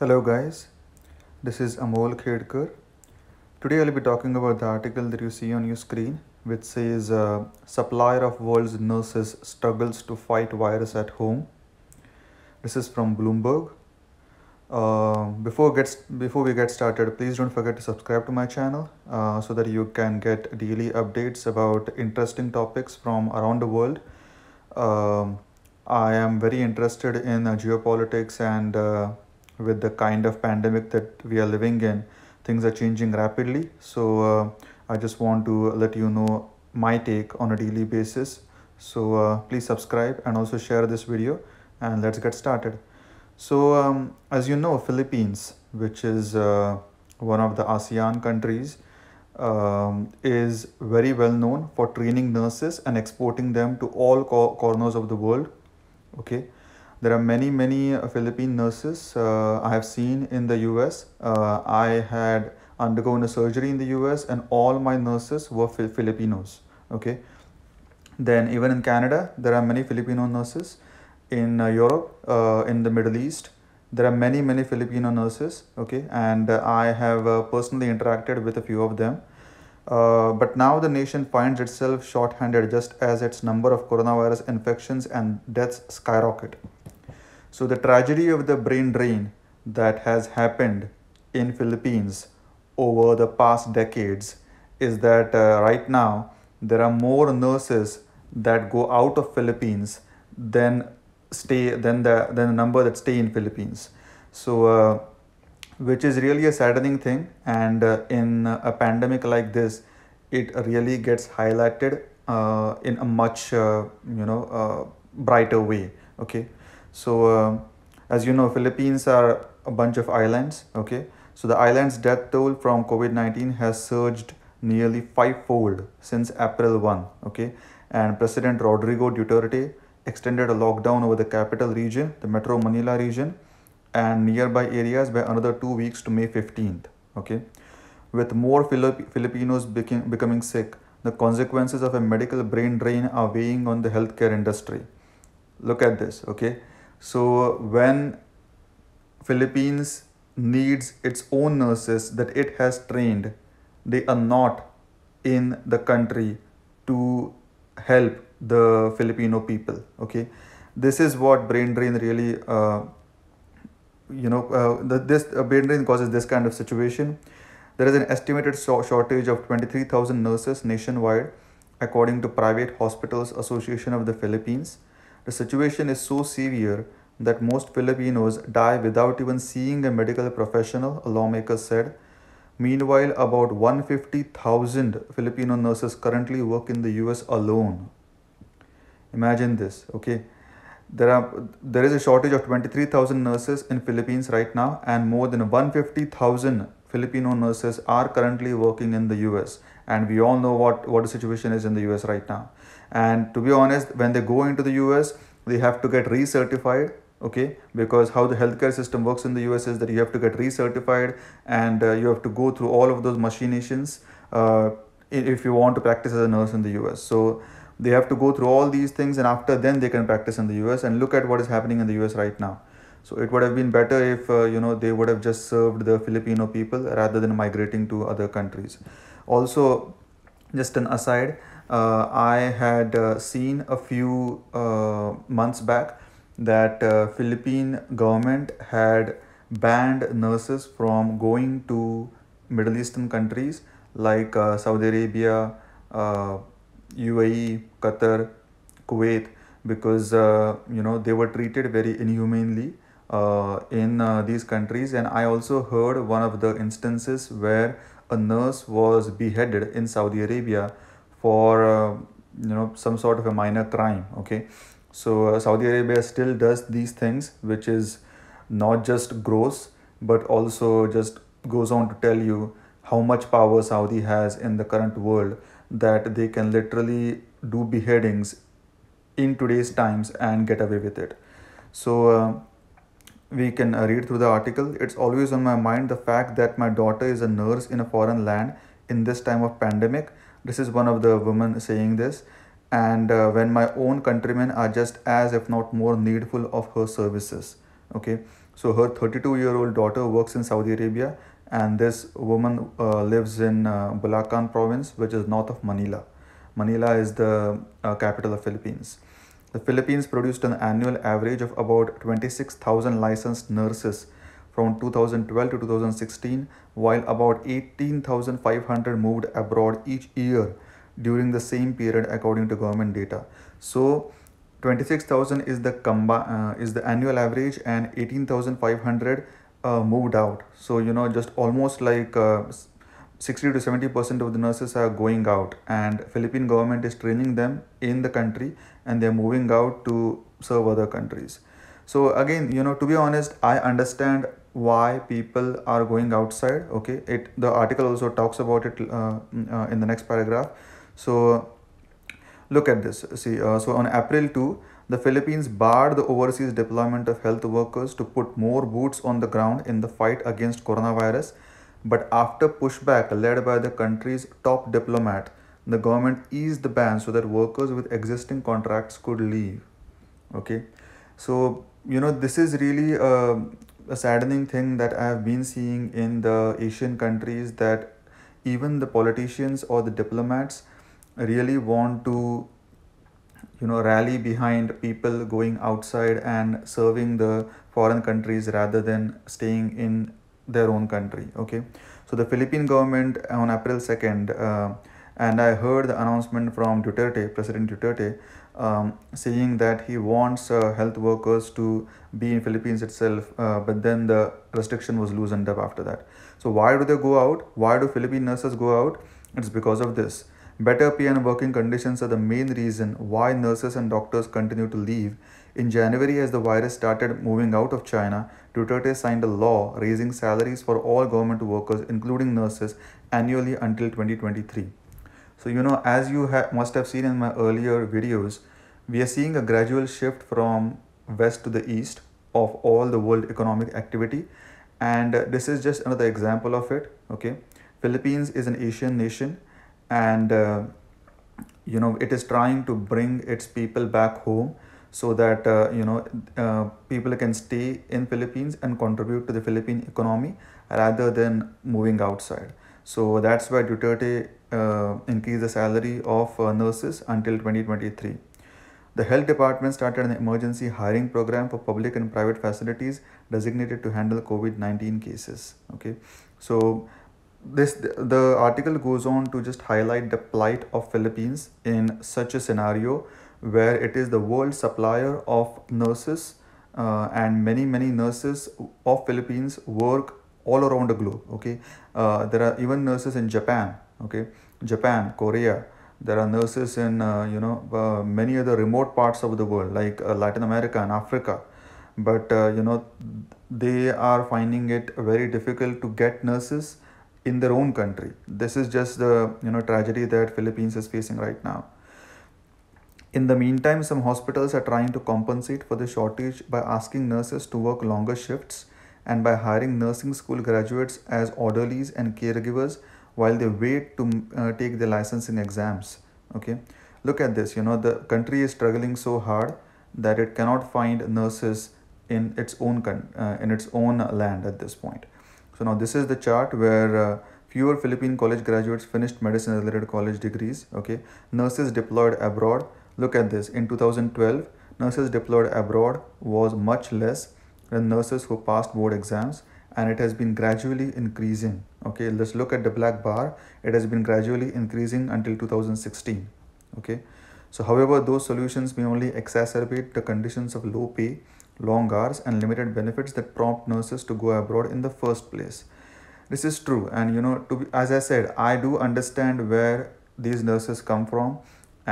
Hello guys, this is Amol Khedkar. Today I'll be talking about the article that you see on your screen which says uh, Supplier of World's Nurses Struggles to Fight Virus at Home. This is from Bloomberg. Uh, before gets before we get started, please don't forget to subscribe to my channel uh, so that you can get daily updates about interesting topics from around the world. Um, I am very interested in uh, geopolitics and uh, with the kind of pandemic that we are living in, things are changing rapidly. So uh, I just want to let you know my take on a daily basis. So uh, please subscribe and also share this video and let's get started. So um, as you know, Philippines, which is uh, one of the ASEAN countries, um, is very well known for training nurses and exporting them to all co corners of the world. Okay, there are many many uh, philippine nurses uh, i have seen in the us uh, i had undergone a surgery in the us and all my nurses were filipinos okay then even in canada there are many filipino nurses in uh, europe uh, in the middle east there are many many filipino nurses okay and uh, i have uh, personally interacted with a few of them uh, but now the nation finds itself short-handed just as its number of coronavirus infections and deaths skyrocket so the tragedy of the brain drain that has happened in Philippines over the past decades is that uh, right now there are more nurses that go out of Philippines than stay than the than the number that stay in Philippines. So uh, which is really a saddening thing and uh, in a pandemic like this it really gets highlighted uh, in a much uh, you know uh, brighter way okay so uh, as you know, Philippines are a bunch of islands, okay? So the island's death toll from COVID-19 has surged nearly fivefold since April 1, okay? And President Rodrigo Duterte extended a lockdown over the capital region, the Metro Manila region, and nearby areas by another two weeks to May 15th, okay? With more Filip Filipinos became, becoming sick, the consequences of a medical brain drain are weighing on the healthcare industry. Look at this, okay? So when Philippines needs its own nurses that it has trained, they are not in the country to help the Filipino people. Okay, this is what brain drain really. Uh, you know, uh, the, this uh, brain drain causes this kind of situation. There is an estimated so- shortage of twenty three thousand nurses nationwide, according to Private Hospitals Association of the Philippines. The situation is so severe that most Filipinos die without even seeing a medical professional, a lawmaker said. Meanwhile, about 150,000 Filipino nurses currently work in the US alone. Imagine this, okay? There are there is a shortage of 23,000 nurses in Philippines right now and more than 150,000 Filipino nurses are currently working in the US and we all know what what the situation is in the US right now and to be honest when they go into the us they have to get recertified okay because how the healthcare system works in the us is that you have to get recertified and uh, you have to go through all of those machinations uh, if you want to practice as a nurse in the us so they have to go through all these things and after then they can practice in the us and look at what is happening in the us right now so it would have been better if uh, you know they would have just served the filipino people rather than migrating to other countries also just an aside uh, I had uh, seen a few uh, months back that uh, Philippine government had banned nurses from going to Middle Eastern countries like uh, Saudi Arabia, uh, UAE, Qatar, Kuwait because uh, you know they were treated very inhumanely uh, in uh, these countries and I also heard one of the instances where a nurse was beheaded in Saudi Arabia for uh, you know some sort of a minor crime okay so uh, saudi arabia still does these things which is not just gross but also just goes on to tell you how much power saudi has in the current world that they can literally do beheadings in today's times and get away with it so uh, we can uh, read through the article it's always on my mind the fact that my daughter is a nurse in a foreign land in this time of pandemic this is one of the women saying this. And uh, when my own countrymen are just as, if not more, needful of her services. Okay. So her 32 year old daughter works in Saudi Arabia, and this woman uh, lives in uh, Bulacan province, which is north of Manila. Manila is the uh, capital of Philippines. The Philippines produced an annual average of about 26,000 licensed nurses from 2012 to 2016, while about 18,500 moved abroad each year during the same period according to government data. So 26,000 is the uh, is the annual average and 18,500 uh, moved out. So you know just almost like uh, 60 to 70 percent of the nurses are going out and Philippine government is training them in the country and they're moving out to serve other countries. So again, you know, to be honest, I understand why people are going outside okay it the article also talks about it uh, mm, uh, in the next paragraph so look at this see uh, so on april 2 the philippines barred the overseas deployment of health workers to put more boots on the ground in the fight against coronavirus but after pushback led by the country's top diplomat the government eased the ban so that workers with existing contracts could leave okay so you know this is really uh, a saddening thing that I have been seeing in the Asian countries that even the politicians or the diplomats really want to you know rally behind people going outside and serving the foreign countries rather than staying in their own country okay so the philippine government on april 2nd uh, and I heard the announcement from Duterte, President Duterte, um, saying that he wants uh, health workers to be in Philippines itself, uh, but then the restriction was loosened up after that. So why do they go out? Why do Philippine nurses go out? It's because of this. Better pay and working conditions are the main reason why nurses and doctors continue to leave. In January, as the virus started moving out of China, Duterte signed a law raising salaries for all government workers, including nurses, annually until 2023. So you know as you ha must have seen in my earlier videos, we are seeing a gradual shift from west to the east of all the world economic activity and this is just another example of it okay philippines is an asian nation and uh, you know it is trying to bring its people back home so that uh, you know uh, people can stay in philippines and contribute to the philippine economy rather than moving outside so that's why duterte uh, increase the salary of uh, nurses until 2023. The health department started an emergency hiring program for public and private facilities designated to handle COVID-19 cases. Okay, so this the article goes on to just highlight the plight of Philippines in such a scenario where it is the world supplier of nurses uh, and many many nurses of Philippines work all around the globe okay uh, there are even nurses in japan okay japan korea there are nurses in uh, you know uh, many other remote parts of the world like uh, latin america and africa but uh, you know they are finding it very difficult to get nurses in their own country this is just the you know tragedy that philippines is facing right now in the meantime some hospitals are trying to compensate for the shortage by asking nurses to work longer shifts and by hiring nursing school graduates as orderlies and caregivers while they wait to uh, take the licensing exams okay look at this you know the country is struggling so hard that it cannot find nurses in its own con- uh, in its own land at this point so now this is the chart where uh, fewer philippine college graduates finished medicine related college degrees okay nurses deployed abroad look at this in 2012 nurses deployed abroad was much less the nurses who passed board exams and it has been gradually increasing okay let's look at the black bar it has been gradually increasing until 2016 okay so however those solutions may only exacerbate the conditions of low pay long hours and limited benefits that prompt nurses to go abroad in the first place this is true and you know to be, as i said i do understand where these nurses come from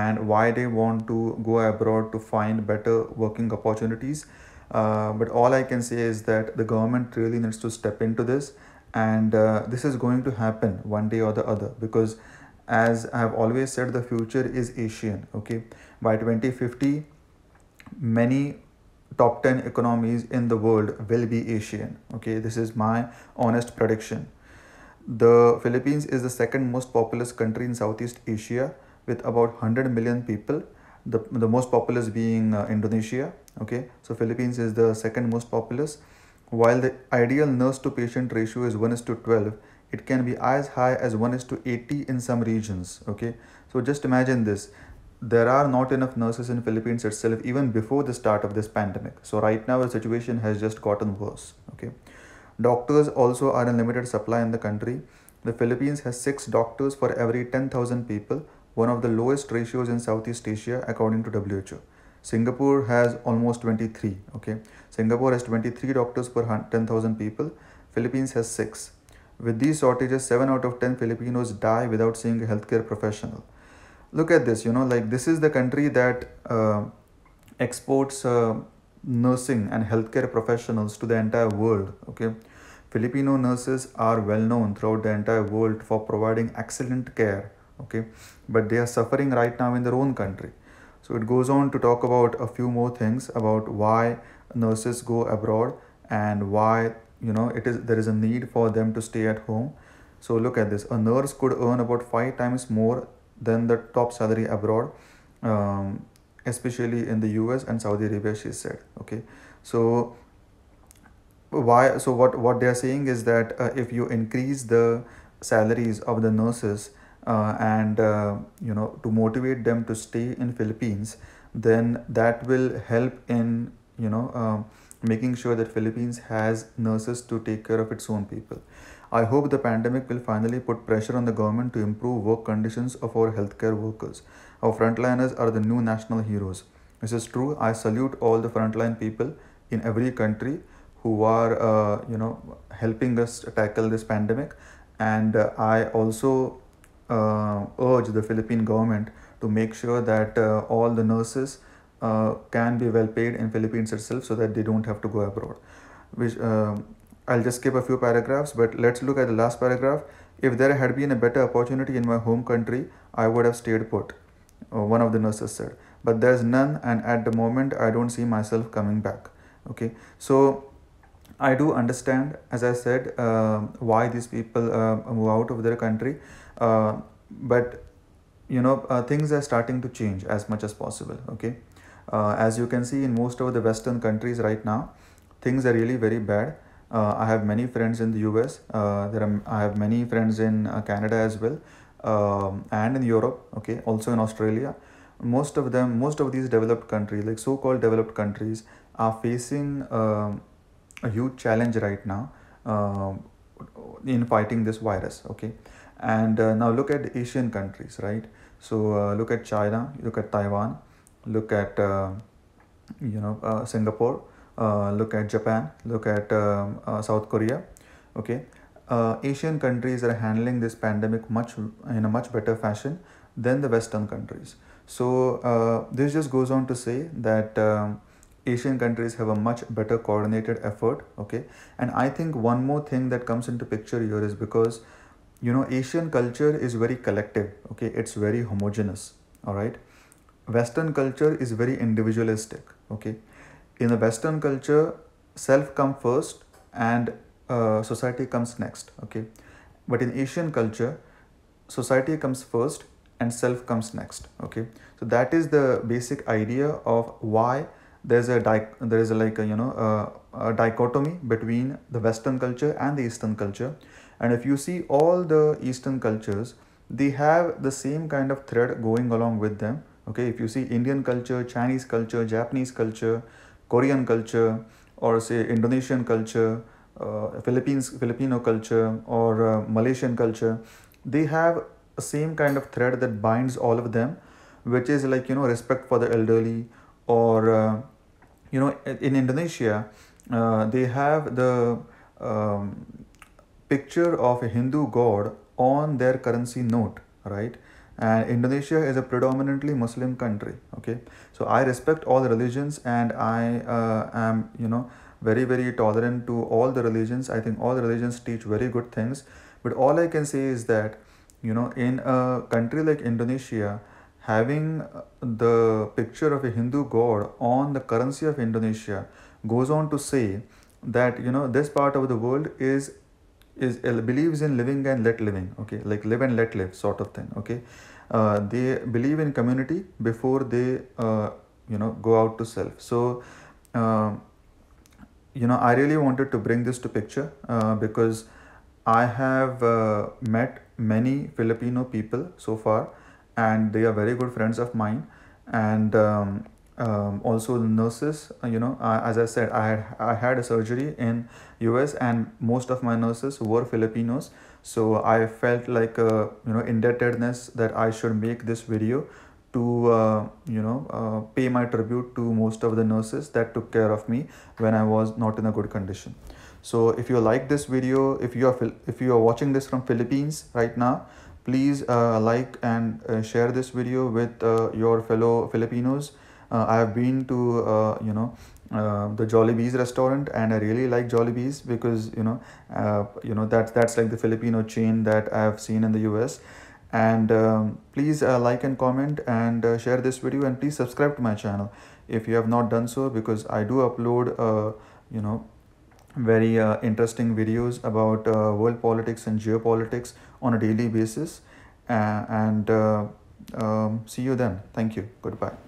and why they want to go abroad to find better working opportunities uh, but all I can say is that the government really needs to step into this, and uh, this is going to happen one day or the other because, as I have always said, the future is Asian. Okay, by twenty fifty, many top 10 economies in the world will be asian okay this is my honest prediction the philippines is the second most populous country in southeast asia with about 100 million people the, the most populous being uh, indonesia okay so philippines is the second most populous while the ideal nurse to patient ratio is 1 is to 12 it can be as high as 1 is to 80 in some regions okay so just imagine this there are not enough nurses in philippines itself even before the start of this pandemic so right now the situation has just gotten worse okay doctors also are in limited supply in the country the philippines has 6 doctors for every 10000 people one of the lowest ratios in southeast asia according to who Singapore has almost 23. Okay, Singapore has 23 doctors per 10,000 people. Philippines has six. With these shortages, seven out of 10 Filipinos die without seeing a healthcare professional. Look at this. You know, like this is the country that uh, exports uh, nursing and healthcare professionals to the entire world. Okay. Filipino nurses are well known throughout the entire world for providing excellent care, okay? But they are suffering right now in their own country. So it goes on to talk about a few more things about why nurses go abroad and why you know it is there is a need for them to stay at home. So look at this. A nurse could earn about five times more than the top salary abroad, um, especially in the U.S. and Saudi Arabia. She said. Okay, so why? So what what they are saying is that uh, if you increase the salaries of the nurses uh, and uh, you know to motivate them to stay in Philippines, then that will help in you know uh, making sure that Philippines has nurses to take care of its own people. I hope the pandemic will finally put pressure on the government to improve work conditions of our healthcare workers. Our frontliners are the new national heroes. This is true. I salute all the frontline people in every country who are uh, you know helping us tackle this pandemic and uh, i also uh, urge the Philippine government to make sure that uh, all the nurses uh, can be well paid in Philippines itself so that they don't have to go abroad. Which I'll just skip a few paragraphs, but let's look at the last paragraph. If there had been a better opportunity in my home country, I would have stayed put, one of the nurses said. But there's none, and at the moment, I don't see myself coming back. Okay, so I do understand, as I said, uh, why these people uh, move out of their country uh, but you know uh, things are starting to change as much as possible okay uh, as you can see in most of the western countries right now things are really very bad uh, i have many friends in the us uh, there are i have many friends in uh, canada as well um, and in europe okay also in australia most of them most of these developed countries like so called developed countries are facing uh, a huge challenge right now uh, in fighting this virus okay and uh, now look at Asian countries, right? So uh, look at China, look at Taiwan, look at uh, you know uh, Singapore, uh, look at Japan, look at um, uh, South Korea. Okay, uh, Asian countries are handling this pandemic much in a much better fashion than the Western countries. So uh, this just goes on to say that. Um, Asian countries have a much better coordinated effort. Okay, and I think one more thing that comes into picture here is because you know asian culture is very collective okay it's very homogenous all right western culture is very individualistic okay in the western culture self come first and uh, society comes next okay but in asian culture society comes first and self comes next okay so that is the basic idea of why there's a di- there is a, like a, you know a, uh, a dichotomy between the western culture and the eastern culture and if you see all the Eastern cultures, they have the same kind of thread going along with them. Okay, if you see Indian culture, Chinese culture, Japanese culture, Korean culture, or say Indonesian culture, uh, Philippines, Filipino culture, or uh, Malaysian culture, they have a same kind of thread that binds all of them, which is like, you know, respect for the elderly, or, uh, you know, in Indonesia, uh, they have the um, picture of a Hindu god on their currency note, right? And Indonesia is a predominantly Muslim country, okay? So I respect all the religions and I uh, am, you know, very, very tolerant to all the religions. I think all the religions teach very good things. But all I can say is that, you know, in a country like Indonesia, having uh, the picture of a Hindu god on the currency of Indonesia goes on to say that, you know, this part of the world is is uh, believes in living and let living okay like live and let live sort of thing okay uh, they believe in community before they uh, you know go out to self so uh, you know i really wanted to bring this to picture uh, because i have uh, met many filipino people so far and they are very good friends of mine and um, um, also nurses uh, you know uh, as i said i had i had a surgery in us and most of my nurses were filipinos so i felt like a uh, you know indebtedness that i should make this video to uh, you know uh, pay my tribute to most of the nurses that took care of me when i was not in a good condition so if you like this video if you are if you are watching this from philippines right now please uh, like and uh, share this video with your fellow filipinos uh, I have been to uh, you know uh, the Jollibee's restaurant, and I really like Jollibee's because you know, uh, you know that that's like the Filipino chain that I have seen in the U.S. And um, please uh, like and comment and uh, share this video, and please subscribe to my channel if you have not done so because I do upload uh, you know very uh, interesting videos about uh, world politics and geopolitics on a daily basis, uh, and uh, um, see you then. Thank you. Goodbye.